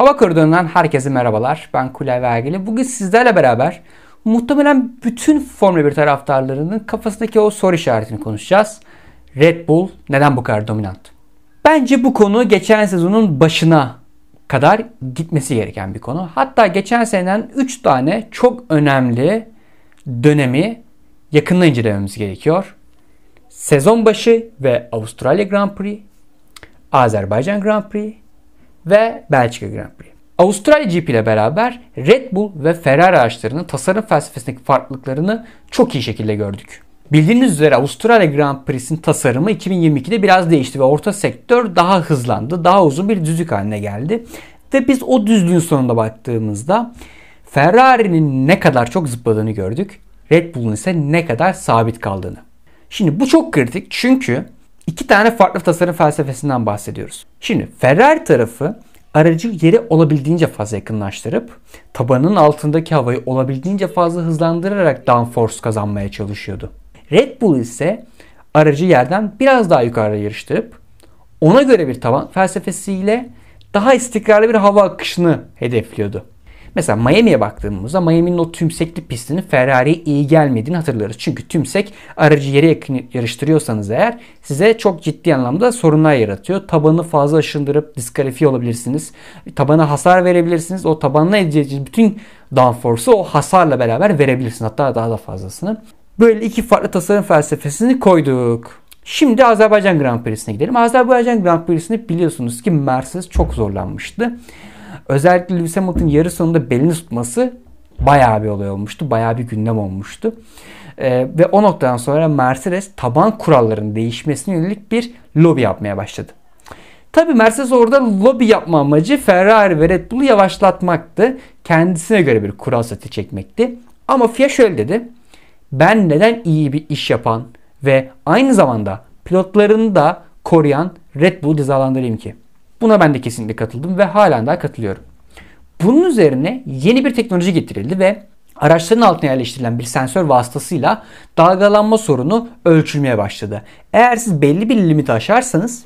Hava Koridoru'ndan herkese merhabalar. Ben Kulay Vergili. Bugün sizlerle beraber muhtemelen bütün Formula 1 taraftarlarının kafasındaki o soru işaretini konuşacağız. Red Bull neden bu kadar dominant? Bence bu konu geçen sezonun başına kadar gitmesi gereken bir konu. Hatta geçen seneden 3 tane çok önemli dönemi yakından incelememiz gerekiyor. Sezon başı ve Avustralya Grand Prix, Azerbaycan Grand Prix ve Belçika Grand Prix. Avustralya GP ile beraber Red Bull ve Ferrari araçlarının tasarım felsefesindeki farklılıklarını çok iyi şekilde gördük. Bildiğiniz üzere Avustralya Grand Prix'sin tasarımı 2022'de biraz değişti ve orta sektör daha hızlandı, daha uzun bir düzlük haline geldi. Ve biz o düzlüğün sonunda baktığımızda Ferrari'nin ne kadar çok zıpladığını gördük. Red Bull'un ise ne kadar sabit kaldığını. Şimdi bu çok kritik çünkü İki tane farklı tasarım felsefesinden bahsediyoruz. Şimdi Ferrari tarafı aracı yere olabildiğince fazla yakınlaştırıp tabanın altındaki havayı olabildiğince fazla hızlandırarak downforce kazanmaya çalışıyordu. Red Bull ise aracı yerden biraz daha yukarıda yarıştırıp ona göre bir taban felsefesiyle daha istikrarlı bir hava akışını hedefliyordu. Mesela Miami'ye baktığımızda Miami'nin o tümsekli pistinin Ferrari'ye iyi gelmediğini hatırlarız. Çünkü tümsek aracı yere yakın yarıştırıyorsanız eğer size çok ciddi anlamda sorunlar yaratıyor. Tabanı fazla aşındırıp diskalifiye olabilirsiniz. Tabana hasar verebilirsiniz. O tabanla edeceğiniz bütün downforce'u o hasarla beraber verebilirsiniz. Hatta daha da fazlasını. Böyle iki farklı tasarım felsefesini koyduk. Şimdi Azerbaycan Grand Prix'sine gidelim. Azerbaycan Grand Prix'sini biliyorsunuz ki Mercedes çok zorlanmıştı. Özellikle Lewis Hamilton yarı sonunda belini tutması bayağı bir olay olmuştu. Bayağı bir gündem olmuştu. Ee, ve o noktadan sonra Mercedes taban kurallarının değişmesine yönelik bir lobi yapmaya başladı. Tabi Mercedes orada lobi yapma amacı Ferrari ve Red Bull'u yavaşlatmaktı. Kendisine göre bir kural seti çekmekti. Ama FIA şöyle dedi. Ben neden iyi bir iş yapan ve aynı zamanda pilotlarını da koruyan Red Bull cezalandırayım ki? Buna ben de kesinlikle katıldım ve halen daha katılıyorum. Bunun üzerine yeni bir teknoloji getirildi ve araçların altına yerleştirilen bir sensör vasıtasıyla dalgalanma sorunu ölçülmeye başladı. Eğer siz belli bir limiti aşarsanız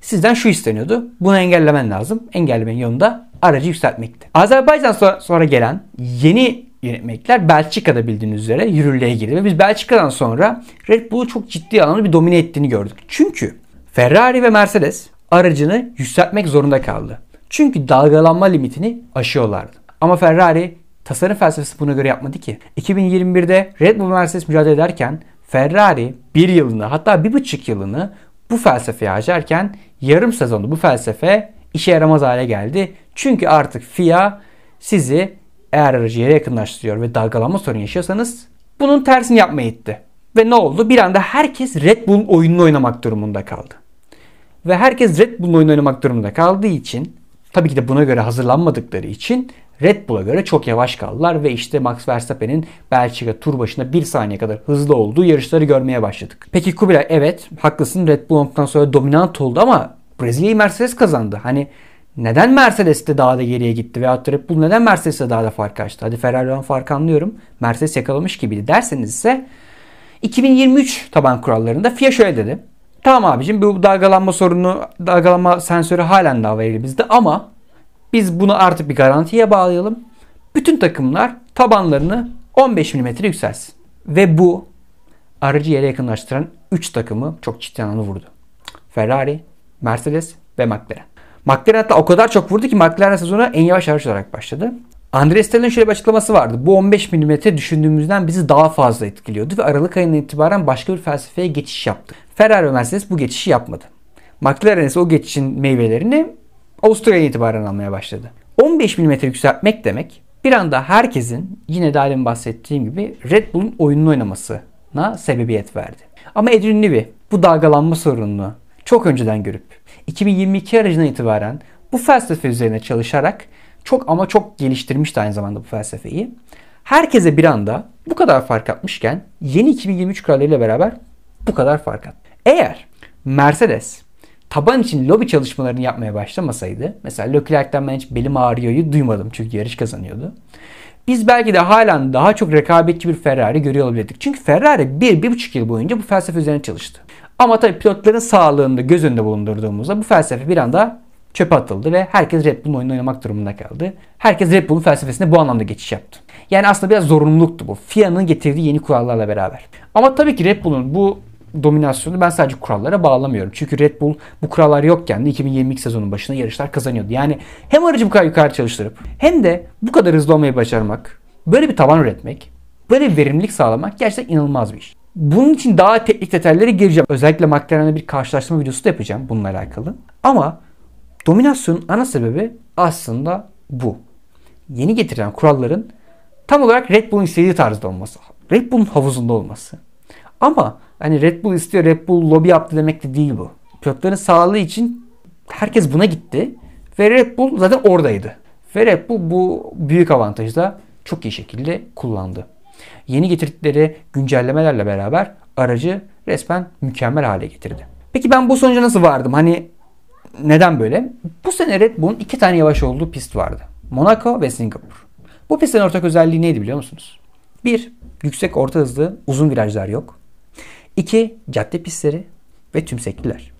sizden şu isteniyordu. Bunu engellemen lazım. Engellemenin yanında aracı yükseltmekti. Azerbaycan sonra, gelen yeni yönetmekler Belçika'da bildiğiniz üzere yürürlüğe girdi. Ve biz Belçika'dan sonra Red Bull'u çok ciddi anlamda bir domine ettiğini gördük. Çünkü Ferrari ve Mercedes aracını yükseltmek zorunda kaldı. Çünkü dalgalanma limitini aşıyorlardı. Ama Ferrari tasarım felsefesi buna göre yapmadı ki. 2021'de Red Bull Mercedes mücadele ederken Ferrari bir yılını hatta bir buçuk yılını bu felsefeye harcarken yarım sezonda bu felsefe işe yaramaz hale geldi. Çünkü artık FIA sizi eğer aracı yere yakınlaştırıyor ve dalgalanma sorunu yaşıyorsanız bunun tersini yapmaya itti. Ve ne oldu? Bir anda herkes Red Bull oyununu oynamak durumunda kaldı. Ve herkes Red Bull oyunu oynamak durumunda kaldığı için tabii ki de buna göre hazırlanmadıkları için Red Bull'a göre çok yavaş kaldılar ve işte Max Verstappen'in Belçika tur başına 1 saniye kadar hızlı olduğu yarışları görmeye başladık. Peki Kubilay evet haklısın Red Bull ondan sonra dominant oldu ama Brezilya'yı Mercedes kazandı. Hani neden Mercedes de daha da geriye gitti veyahut da Red Bull neden Mercedes'e daha da fark açtı? Hadi Ferrari'den fark anlıyorum. Mercedes yakalamış gibiydi derseniz ise 2023 taban kurallarında FIA şöyle dedi. Tamam abicim bu dalgalanma sorunu, dalgalanma sensörü halen dava elimizde ama biz bunu artık bir garantiye bağlayalım. Bütün takımlar tabanlarını 15 mm yükselsin. Ve bu aracı yere yakınlaştıran 3 takımı çok ciddi anlamda vurdu. Ferrari, Mercedes ve McLaren. McLaren hatta o kadar çok vurdu ki McLaren sezonu en yavaş araç olarak başladı. Andres Tel'in şöyle bir açıklaması vardı. Bu 15 mm düşündüğümüzden bizi daha fazla etkiliyordu ve Aralık ayından itibaren başka bir felsefeye geçiş yaptı. Ferrari ve Mercedes bu geçişi yapmadı. McLaren ise o geçişin meyvelerini Avusturya'ya itibaren almaya başladı. 15 mm yükseltmek demek bir anda herkesin yine daha demin bahsettiğim gibi Red Bull'un oyununu oynamasına sebebiyet verdi. Ama Adrian Newey bu dalgalanma sorununu çok önceden görüp 2022 aracına itibaren bu felsefe üzerine çalışarak çok ama çok geliştirmişti aynı zamanda bu felsefeyi. Herkese bir anda bu kadar fark atmışken yeni 2023 kararlarıyla beraber bu kadar fark attı. Eğer Mercedes taban için lobi çalışmalarını yapmaya başlamasaydı mesela Leclerc'ten ben hiç belim ağrıyor'yu duymadım çünkü yarış kazanıyordu. Biz belki de halen daha çok rekabetçi bir Ferrari görüyor olabilirdik. Çünkü Ferrari 1-1,5 yıl boyunca bu felsefe üzerine çalıştı. Ama tabii pilotların sağlığını da göz önünde bulundurduğumuzda bu felsefe bir anda çöpe atıldı ve herkes Red Bull'un oyununu oynamak durumunda kaldı. Herkes Red Bull'un felsefesine bu anlamda geçiş yaptı. Yani aslında biraz zorunluluktu bu. FIA'nın getirdiği yeni kurallarla beraber. Ama tabii ki Red Bull'un bu dominasyonu ben sadece kurallara bağlamıyorum. Çünkü Red Bull bu kurallar yokken de 2022 sezonun başında yarışlar kazanıyordu. Yani hem aracı bu kadar yukarı çalıştırıp hem de bu kadar hızlı olmayı başarmak, böyle bir tavan üretmek, böyle bir verimlilik sağlamak gerçekten inanılmaz bir iş. Bunun için daha teknik detaylara gireceğim. Özellikle McLaren'e bir karşılaştırma videosu da yapacağım bununla alakalı. Ama Dominasyonun ana sebebi aslında bu. Yeni getirilen kuralların tam olarak Red Bull'un istediği tarzda olması. Red Bull'un havuzunda olması. Ama hani Red Bull istiyor, Red Bull lobi yaptı demek de değil bu. Pilotların sağlığı için herkes buna gitti. Ve Red Bull zaten oradaydı. Ve Red Bull bu büyük avantajı da çok iyi şekilde kullandı. Yeni getirdikleri güncellemelerle beraber aracı resmen mükemmel hale getirdi. Peki ben bu sonuca nasıl vardım? Hani neden böyle? Bu sene Red Bull'un iki tane yavaş olduğu pist vardı. Monaco ve Singapur. Bu pistlerin ortak özelliği neydi biliyor musunuz? Bir, Yüksek orta hızlı uzun virajlar yok. İki, Cadde pistleri ve tümsekliler.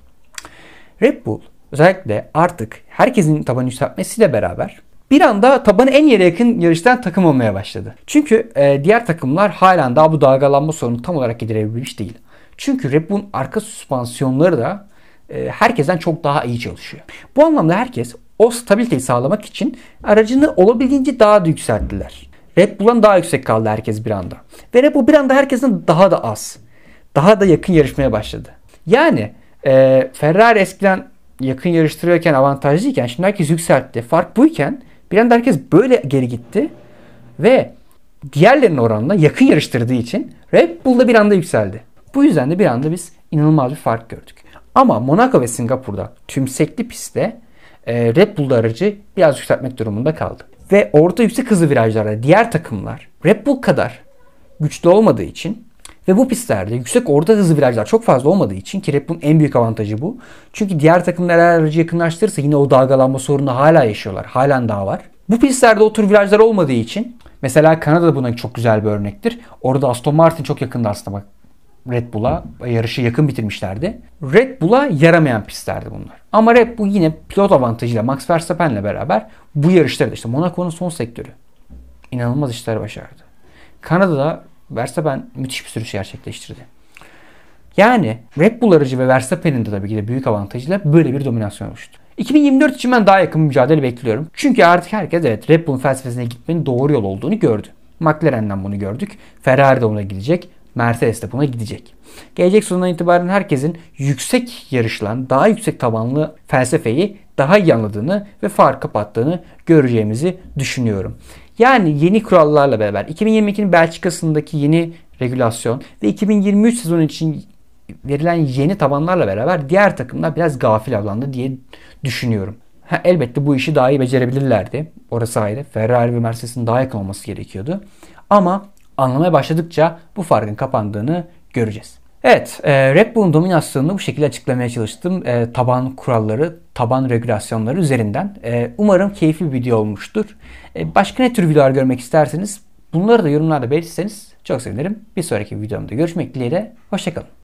Red Bull özellikle artık herkesin tabanı yükseltmesiyle beraber bir anda tabanı en yere yakın yarıştan takım olmaya başladı. Çünkü e, diğer takımlar halen daha bu dalgalanma sorunu tam olarak giderebilmiş değil. Çünkü Red Bull'un arka süspansiyonları da e, herkesten çok daha iyi çalışıyor. Bu anlamda herkes o stabiliteyi sağlamak için aracını olabildiğince daha da yükselttiler. Red Bull'dan daha yüksek kaldı herkes bir anda. Ve Red Bull bir anda herkesin daha da az. Daha da yakın yarışmaya başladı. Yani e, Ferrari eskiden yakın yarıştırıyorken avantajlıyken şimdi herkes yükseltti. Fark buyken bir anda herkes böyle geri gitti. Ve diğerlerinin oranına yakın yarıştırdığı için Red Bull da bir anda yükseldi. Bu yüzden de bir anda biz inanılmaz bir fark gördük. Ama Monaco ve Singapur'da tümsekli pistte e, Red Bull'da aracı biraz yükseltmek durumunda kaldı. Ve orta yüksek hızlı virajlarda diğer takımlar Red Bull kadar güçlü olmadığı için ve bu pistlerde yüksek orta hızlı virajlar çok fazla olmadığı için ki Red Bull'un en büyük avantajı bu. Çünkü diğer takımlar aracı yakınlaştırırsa yine o dalgalanma sorunu hala yaşıyorlar. Halen daha var. Bu pistlerde o tür virajlar olmadığı için mesela Kanada buna çok güzel bir örnektir. Orada Aston Martin çok yakında aslında bak Red Bull'a yarışı yakın bitirmişlerdi. Red Bull'a yaramayan pistlerdi bunlar. Ama Red Bull yine pilot avantajıyla Max Verstappen'le beraber bu yarışları işte Monaco'nun son sektörü inanılmaz işler başardı. Kanada'da Verstappen müthiş bir sürüş gerçekleştirdi. Yani Red Bull aracı ve Verstappen'in de tabii ki de büyük avantajıyla böyle bir dominasyon oluştu. 2024 için ben daha yakın bir mücadele bekliyorum. Çünkü artık herkes evet Red Bull'un felsefesine gitmenin doğru yol olduğunu gördü. McLaren'den bunu gördük. Ferrari de ona gidecek. Mercedes de buna gidecek. Gelecek sonundan itibaren herkesin yüksek yarışılan daha yüksek tabanlı felsefeyi daha iyi anladığını ve fark kapattığını göreceğimizi düşünüyorum. Yani yeni kurallarla beraber 2022'nin Belçika'sındaki yeni regülasyon ve 2023 sezonu için verilen yeni tabanlarla beraber diğer takımlar biraz gafil avlandı diye düşünüyorum. Ha, elbette bu işi daha iyi becerebilirlerdi. Orası ayrı. Ferrari ve Mercedes'in daha yakın olması gerekiyordu. Ama anlamaya başladıkça bu farkın kapandığını göreceğiz. Evet, e, Red Bull'un dominasyonunu bu şekilde açıklamaya çalıştım. E, taban kuralları, taban regülasyonları üzerinden. E, umarım keyifli bir video olmuştur. E, başka ne tür videolar görmek isterseniz bunları da yorumlarda belirtirseniz çok sevinirim. Bir sonraki videomda görüşmek dileğiyle. Hoşçakalın.